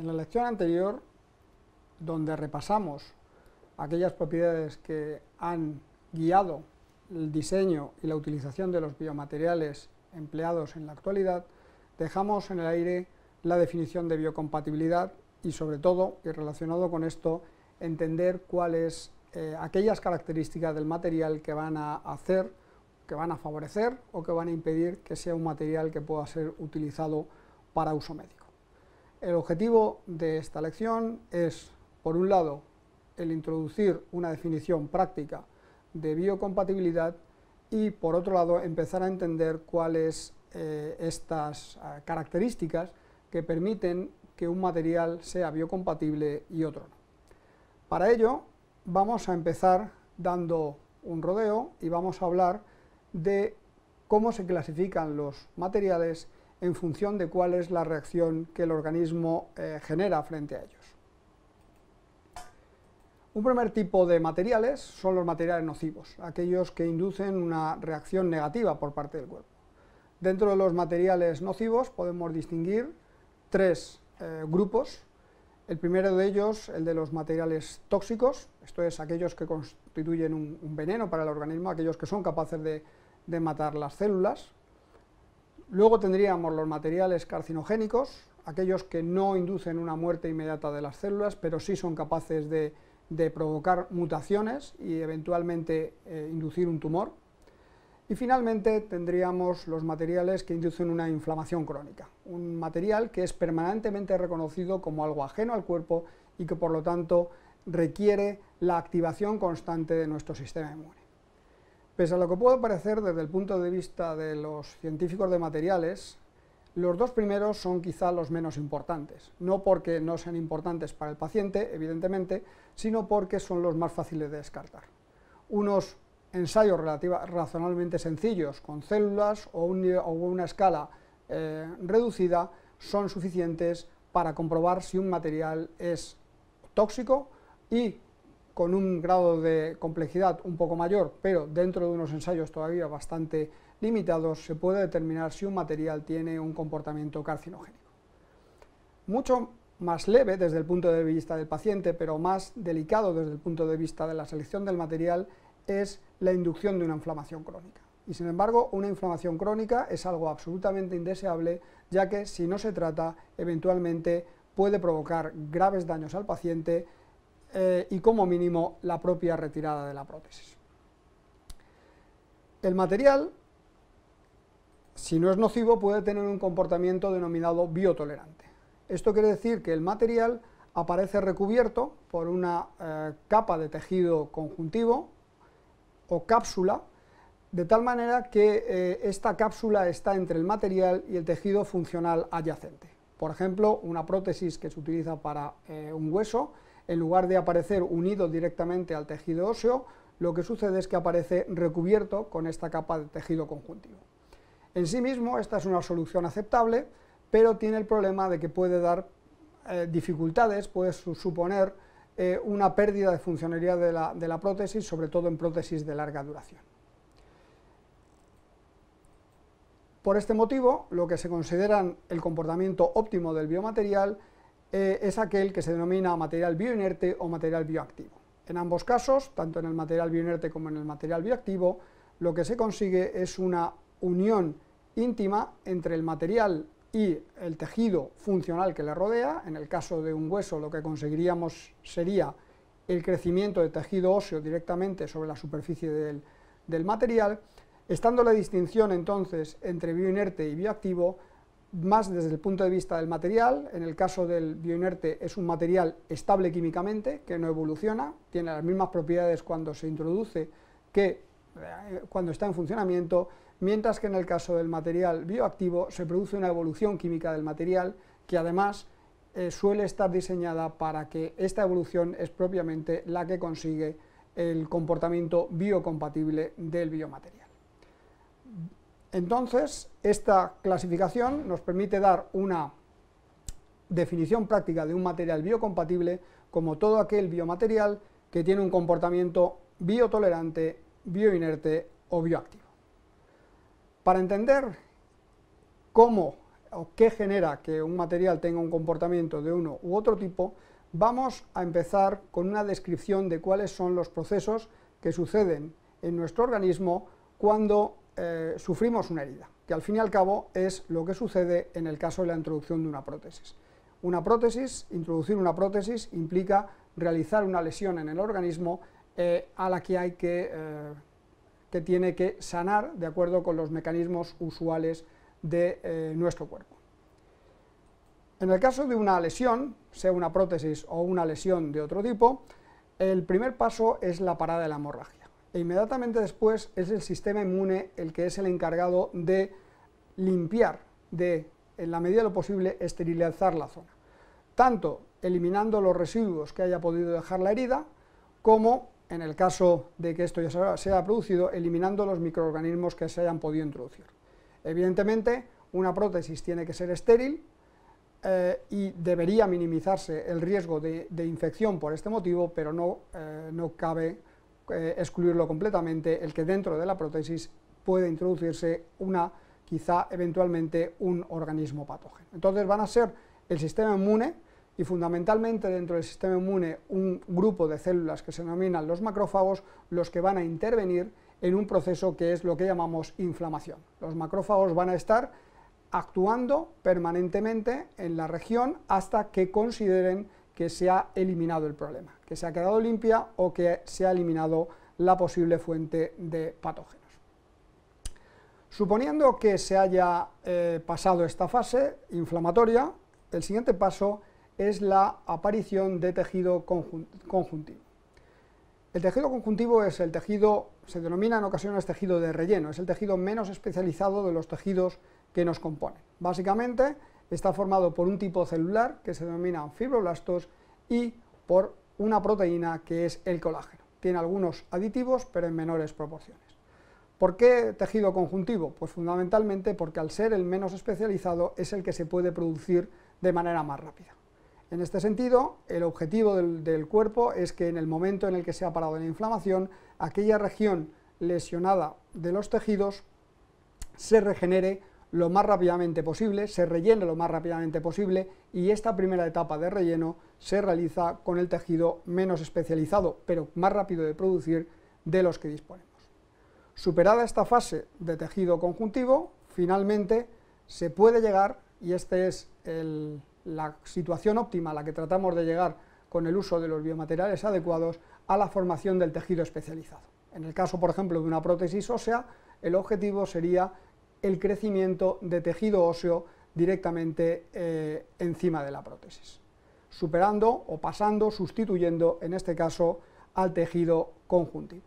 En la lección anterior, donde repasamos aquellas propiedades que han guiado el diseño y la utilización de los biomateriales empleados en la actualidad, dejamos en el aire la definición de biocompatibilidad y sobre todo, y relacionado con esto, entender cuáles eh, aquellas características del material que van a hacer, que van a favorecer o que van a impedir que sea un material que pueda ser utilizado para uso médico. El objetivo de esta lección es, por un lado, el introducir una definición práctica de biocompatibilidad y, por otro lado, empezar a entender cuáles eh, estas ah, características que permiten que un material sea biocompatible y otro no. Para ello, vamos a empezar dando un rodeo y vamos a hablar de cómo se clasifican los materiales en función de cuál es la reacción que el organismo eh, genera frente a ellos. Un primer tipo de materiales son los materiales nocivos, aquellos que inducen una reacción negativa por parte del cuerpo. Dentro de los materiales nocivos podemos distinguir tres eh, grupos. El primero de ellos, el de los materiales tóxicos, esto es aquellos que constituyen un, veneno para el organismo, aquellos que son capaces de matar las células, Luego tendríamos los materiales carcinogénicos, aquellos que no inducen una muerte inmediata de las células, pero sí son capaces de, provocar mutaciones y eventualmente eh, inducir un tumor. Y finalmente tendríamos los materiales que inducen una inflamación crónica, un material que es permanentemente reconocido como algo ajeno al cuerpo y que por lo tanto requiere la activación constante de nuestro sistema inmune. Pese a lo que pueda parecer desde el punto de vista de los científicos de materiales, los dos primeros son quizá los menos importantes, no porque no sean importantes para el paciente, evidentemente, sino porque son los más fáciles de descartar. Unos ensayos razonablemente sencillos con células o, una escala eh, reducida son suficientes para comprobar si un material es tóxico y con un grado de complejidad un poco mayor, pero dentro de unos ensayos todavía bastante limitados, se puede determinar si un material tiene un comportamiento carcinogénico. Mucho más leve desde el punto de vista del paciente, pero más delicado desde el punto de vista de la selección del material, es la inducción de una inflamación crónica. Y sin embargo, una inflamación crónica es algo absolutamente indeseable, ya que si no se trata, eventualmente puede provocar graves daños al paciente, eh, y como mínimo la propia retirada de la prótesis. El material, si no es nocivo, puede tener un comportamiento denominado biotolerante. Esto quiere decir que el material aparece recubierto por una eh, capa de tejido conjuntivo o cápsula, de tal manera que eh, esta cápsula está entre el material y el tejido funcional adyacente. Por ejemplo, una prótesis que se utiliza para un hueso en lugar de aparecer unido directamente al tejido óseo, lo que sucede es que aparece recubierto con esta capa de tejido conjuntivo. En sí mismo, esta es una solución aceptable, pero tiene el problema de que puede dar eh, dificultades, puede suponer eh, una pérdida de funcionalidad de la, de la prótesis, sobre todo en prótesis de larga duración. Por este motivo, lo que se consideran el comportamiento óptimo del biomaterial eh, es aquel que se denomina material bioinerte o material bioactivo. En ambos casos, tanto en el material bioinerte como en el material bioactivo, lo que se consigue es una unión íntima entre el material y el tejido funcional que le rodea. En el caso de un hueso lo que conseguiríamos sería el crecimiento de tejido óseo directamente sobre la superficie del material, estando la distinción entonces entre bioinerte y bioactivo, más desde el punto de vista del material. En el caso del bioinerte es un material estable químicamente, que no evoluciona, tiene las mismas propiedades cuando se introduce que eh, cuando está en funcionamiento, mientras que en el caso del material bioactivo se produce una evolución química del material que además eh, suele estar diseñada para que esta evolución es propiamente la que consigue el comportamiento biocompatible del biomaterial. Entonces, esta clasificación nos permite dar una definición práctica de un material biocompatible como todo aquel biomaterial que tiene un comportamiento biotolerante, bioinerte o bioactivo. Para entender cómo o qué genera que un material tenga un comportamiento de uno u otro tipo, vamos a empezar con una descripción de cuáles son los procesos que suceden en nuestro organismo cuando eh, sufrimos una herida, que al fin y al cabo es lo que sucede en el caso de la introducción de una prótesis. Una prótesis, introducir una prótesis implica realizar una lesión en el organismo eh, a la que hay que, eh, que tiene que sanar de acuerdo con los mecanismos usuales de nuestro cuerpo. En el caso de una lesión, sea una prótesis o una lesión de otro tipo, el primer paso es la parada de la hemorragia e inmediatamente después es el sistema inmune el que es el encargado de limpiar, de, en la medida de lo posible, esterilizar la zona. Tanto eliminando los residuos que haya podido dejar la herida, como, en el caso de que esto ya se haya producido, eliminando los microorganismos que se hayan podido introducir. Evidentemente, una prótesis tiene que ser estéril eh, y debería minimizarse el riesgo de, infección por este motivo, pero no, eh, no cabe eh, excluirlo completamente, el que dentro de la prótesis puede introducirse una, quizá eventualmente un organismo patógeno. Entonces van a ser el sistema inmune y fundamentalmente dentro del sistema inmune un grupo de células que se denominan los macrófagos los que van a intervenir en un proceso que es lo que llamamos inflamación. Los macrófagos van a estar actuando permanentemente en la región hasta que consideren que se ha eliminado el problema que se ha quedado limpia o que se ha eliminado la posible fuente de patógenos. Suponiendo que se haya eh, pasado esta fase inflamatoria, el siguiente paso es la aparición de tejido conjuntivo. El tejido conjuntivo es el tejido, se denomina en ocasiones tejido de relleno, es el tejido menos especializado de los tejidos que nos componen. Básicamente está formado por un tipo celular que se denomina fibroblastos y por una proteína que es el colágeno. Tiene algunos aditivos, pero en menores proporciones. ¿Por qué tejido conjuntivo? Pues fundamentalmente porque al ser el menos especializado es el que se puede producir de manera más rápida. En este sentido, el objetivo del, cuerpo es que en el momento en el que se ha parado la inflamación, aquella región lesionada de los tejidos se regenere lo más rápidamente posible, se rellene lo más rápidamente posible y esta primera etapa de relleno se realiza con el tejido menos especializado, pero más rápido de producir de los que disponemos. Superada esta fase de tejido conjuntivo, finalmente se puede llegar, y esta es la situación óptima a la que tratamos de llegar con el uso de los biomateriales adecuados, a la formación del tejido especializado. En el caso, por ejemplo, de una prótesis ósea, el objetivo sería el crecimiento de tejido óseo directamente eh, encima de la prótesis, superando o pasando, sustituyendo en este caso al tejido conjuntivo.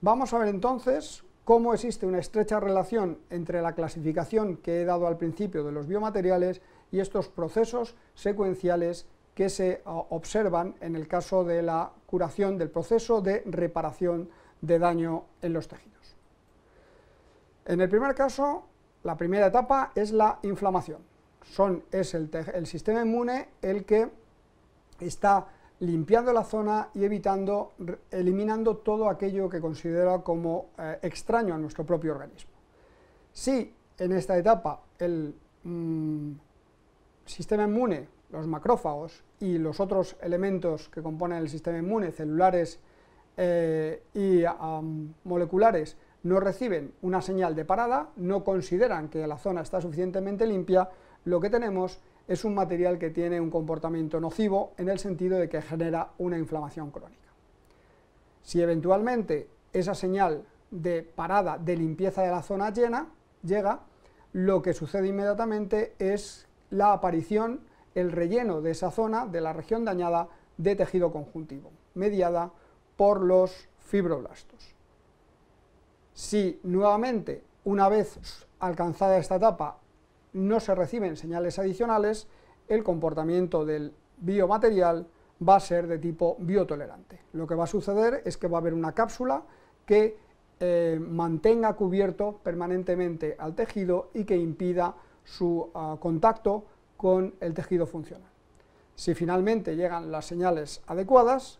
Vamos a ver entonces cómo existe una estrecha relación entre la clasificación que he dado al principio de los biomateriales y estos procesos secuenciales que se observan en el caso de la curación del proceso de reparación de daño en los tejidos. En el primer caso, la primera etapa es la inflamación. Son, es el, sistema inmune el que está limpiando la zona y evitando, eliminando todo aquello que considera como eh, extraño a nuestro propio organismo. Si en esta etapa el mm, sistema inmune, los macrófagos y los otros elementos que componen el sistema inmune, celulares eh, y moleculares, no reciben una señal de parada, no consideran que la zona está suficientemente limpia, lo que tenemos es un material que tiene un comportamiento nocivo en el sentido de que genera una inflamación crónica. Si eventualmente esa señal de parada de limpieza de la zona llena llega, lo que sucede inmediatamente es la aparición, el relleno de esa zona, de la región dañada, de tejido conjuntivo, mediada por los fibroblastos. Si nuevamente, una vez alcanzada esta etapa, no se reciben señales adicionales, el comportamiento del biomaterial va a ser de tipo biotolerante. Lo que va a suceder es que va a haber una cápsula que eh, mantenga cubierto permanentemente al tejido y que impida su ah, contacto con el tejido funcional. Si finalmente llegan las señales adecuadas,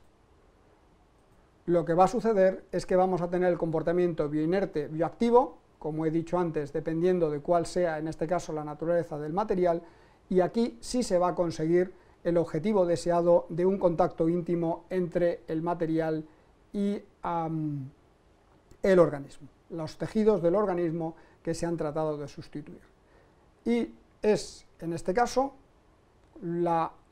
lo que va a suceder es que vamos a tener el comportamiento bioinerte bioactivo, como he dicho antes, dependiendo de cuál sea en este caso la naturaleza del material, y aquí sí se va a conseguir el objetivo deseado de un contacto íntimo entre el material y el organismo, los tejidos del organismo que se han tratado de sustituir. Y es, en este caso, el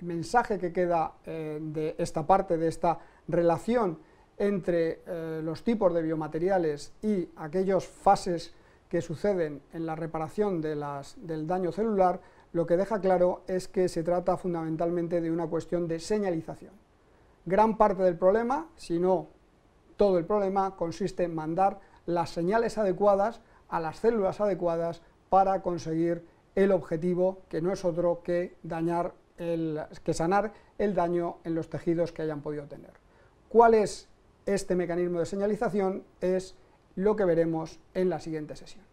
mensaje que queda eh, de esta parte, de esta relación entre eh, los tipos de biomateriales y aquellas fases que suceden en la reparación del daño celular, lo que deja claro es que se trata fundamentalmente de una cuestión de señalización. Gran parte del problema, si no todo el problema, consiste en mandar las señales adecuadas a las células adecuadas para conseguir el objetivo, que no es otro que, dañar que sanar el daño en los tejidos que hayan podido tener. ¿Cuál es este mecanismo de señalización es lo que veremos en la siguiente sesión.